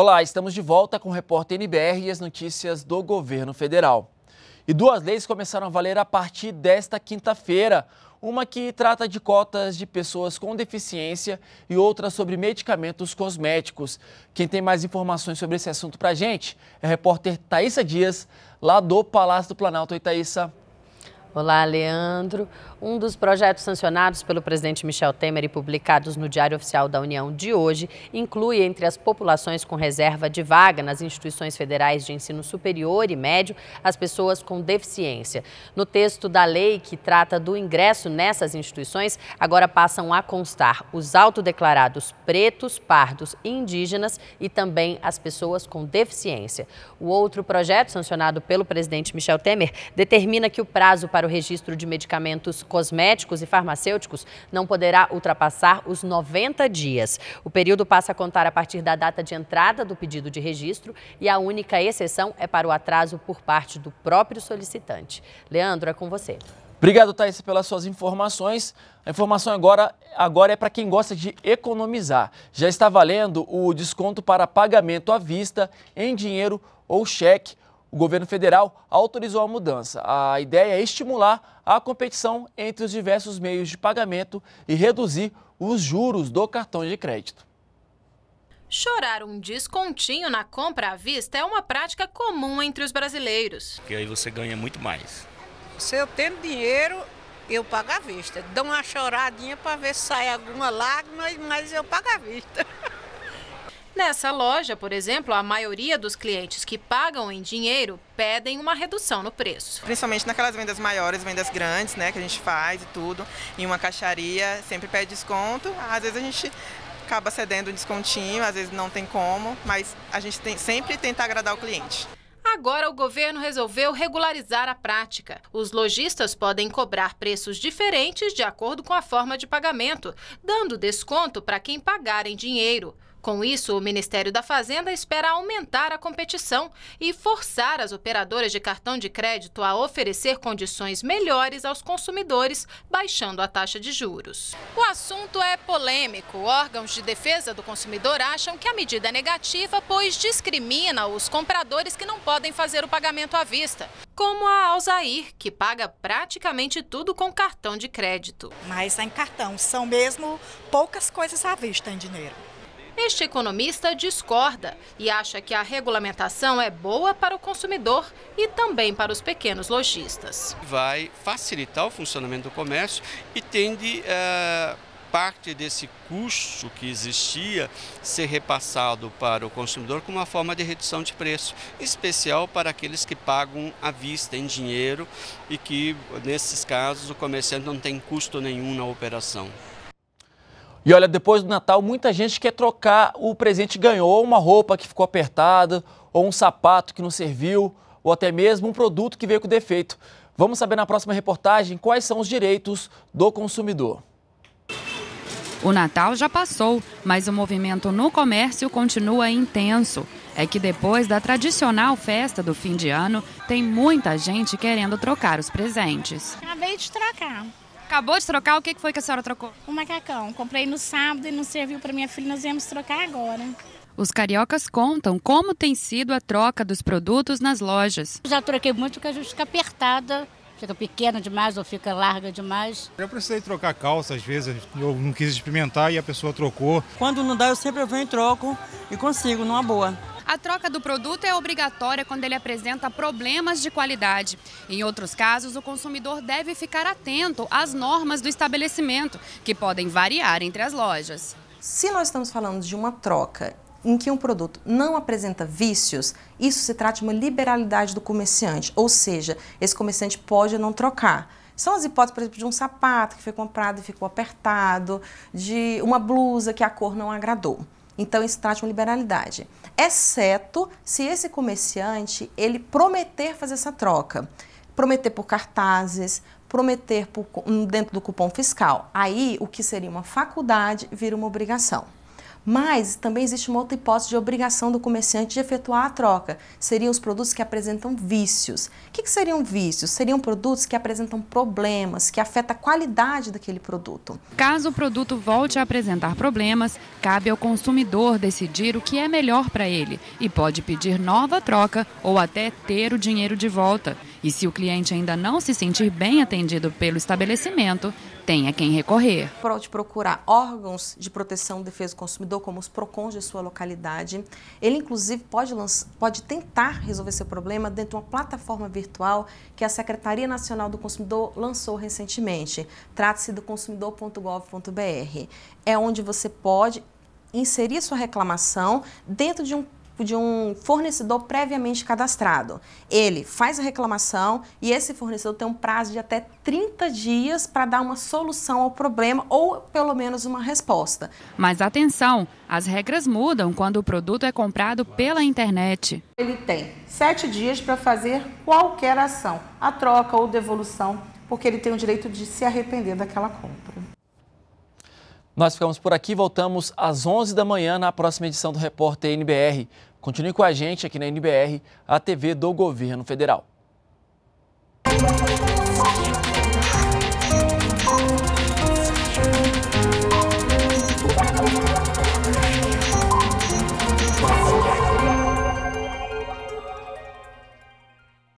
Olá, estamos de volta com o repórter NBR e as notícias do governo federal. E duas leis começaram a valer a partir desta quinta-feira. Uma que trata de cotas de pessoas com deficiência e outra sobre medicamentos cosméticos. Quem tem mais informações sobre esse assunto para gente é a repórter Thaisa Dias, lá do Palácio do Planalto. Oi, Thaisa. Olá, Leandro. Um dos projetos sancionados pelo presidente Michel Temer e publicados no Diário Oficial da União de hoje inclui entre as populações com reserva de vaga nas instituições federais de ensino superior e médio as pessoas com deficiência. No texto da lei que trata do ingresso nessas instituições, agora passam a constar os autodeclarados pretos, pardos, indígenas e também as pessoas com deficiência. O outro projeto sancionado pelo presidente Michel Temer determina que o prazo para para o registro de medicamentos cosméticos e farmacêuticos não poderá ultrapassar os 90 dias. O período passa a contar a partir da data de entrada do pedido de registro e a única exceção é para o atraso por parte do próprio solicitante. Leandro, é com você. Obrigado, Thaís, pelas suas informações. A informação agora, agora é para quem gosta de economizar. Já está valendo o desconto para pagamento à vista, em dinheiro ou cheque o governo federal autorizou a mudança. A ideia é estimular a competição entre os diversos meios de pagamento e reduzir os juros do cartão de crédito. Chorar um descontinho na compra à vista é uma prática comum entre os brasileiros. Porque aí você ganha muito mais. Se eu tenho dinheiro, eu pago à vista. Dou uma choradinha para ver se sai alguma lágrima, mas eu pago à vista. Nessa loja, por exemplo, a maioria dos clientes que pagam em dinheiro pedem uma redução no preço. Principalmente naquelas vendas maiores, vendas grandes, né, que a gente faz e tudo, em uma caixaria, sempre pede desconto. Às vezes a gente acaba cedendo um descontinho, às vezes não tem como, mas a gente tem, sempre tenta agradar o cliente. Agora, o governo resolveu regularizar a prática. Os lojistas podem cobrar preços diferentes de acordo com a forma de pagamento, dando desconto para quem pagar em dinheiro. Com isso, o Ministério da Fazenda espera aumentar a competição e forçar as operadoras de cartão de crédito a oferecer condições melhores aos consumidores, baixando a taxa de juros. O assunto é polêmico. Órgãos de defesa do consumidor acham que a medida é negativa, pois discrimina os compradores que não podem fazer o pagamento à vista, como a Alzair, que paga praticamente tudo com cartão de crédito. Mas em cartão, são mesmo poucas coisas à vista em dinheiro. Este economista discorda e acha que a regulamentação é boa para o consumidor e também para os pequenos lojistas. Vai facilitar o funcionamento do comércio e tende a. Eh, parte desse custo que existia ser repassado para o consumidor como uma forma de redução de preço, em especial para aqueles que pagam à vista, em dinheiro, e que, nesses casos, o comerciante não tem custo nenhum na operação. E olha, depois do Natal, muita gente quer trocar o presente que ganhou, uma roupa que ficou apertada, ou um sapato que não serviu, ou até mesmo um produto que veio com defeito. Vamos saber na próxima reportagem quais são os direitos do consumidor. O Natal já passou, mas o movimento no comércio continua intenso. É que depois da tradicional festa do fim de ano, tem muita gente querendo trocar os presentes. Acabei de trocar. Acabou de trocar? O que foi que a senhora trocou? Um macacão. Comprei no sábado e não serviu para minha filha, nós viemos trocar agora. Os cariocas contam como tem sido a troca dos produtos nas lojas. Já troquei muito porque a gente fica apertada, fica pequena demais ou fica larga demais. Eu precisei trocar calça às vezes, eu não quis experimentar e a pessoa trocou. Quando não dá, eu sempre venho e troco e consigo, numa boa. A troca do produto é obrigatória quando ele apresenta problemas de qualidade. Em outros casos, o consumidor deve ficar atento às normas do estabelecimento, que podem variar entre as lojas. Se nós estamos falando de uma troca em que um produto não apresenta vícios, isso se trata de uma liberalidade do comerciante, ou seja, esse comerciante pode não trocar. São as hipóteses, por exemplo, de um sapato que foi comprado e ficou apertado, de uma blusa que a cor não agradou. Então, isso trata uma liberalidade. Exceto se esse comerciante, ele prometer fazer essa troca. Prometer por cartazes, prometer por, dentro do cupom fiscal. Aí, o que seria uma faculdade vira uma obrigação. Mas também existe uma outra hipótese de obrigação do comerciante de efetuar a troca. Seriam os produtos que apresentam vícios. O que, que seriam vícios? Seriam produtos que apresentam problemas, que afetam a qualidade daquele produto. Caso o produto volte a apresentar problemas, cabe ao consumidor decidir o que é melhor para ele e pode pedir nova troca ou até ter o dinheiro de volta. E se o cliente ainda não se sentir bem atendido pelo estabelecimento, tem a é quem recorrer. Pode procurar órgãos de proteção e defesa do consumidor, como os PROCONs de sua localidade. Ele, inclusive, pode, lançar, pode tentar resolver seu problema dentro de uma plataforma virtual que a Secretaria Nacional do Consumidor lançou recentemente. Trata-se do consumidor.gov.br. É onde você pode inserir sua reclamação dentro de um Tipo de um fornecedor previamente cadastrado. Ele faz a reclamação e esse fornecedor tem um prazo de até 30 dias para dar uma solução ao problema ou pelo menos uma resposta. Mas atenção, as regras mudam quando o produto é comprado pela internet. Ele tem sete dias para fazer qualquer ação, a troca ou devolução, porque ele tem o direito de se arrepender daquela compra. Nós ficamos por aqui, voltamos às 11 da manhã na próxima edição do Repórter NBR. Continue com a gente aqui na NBR, a TV do Governo Federal.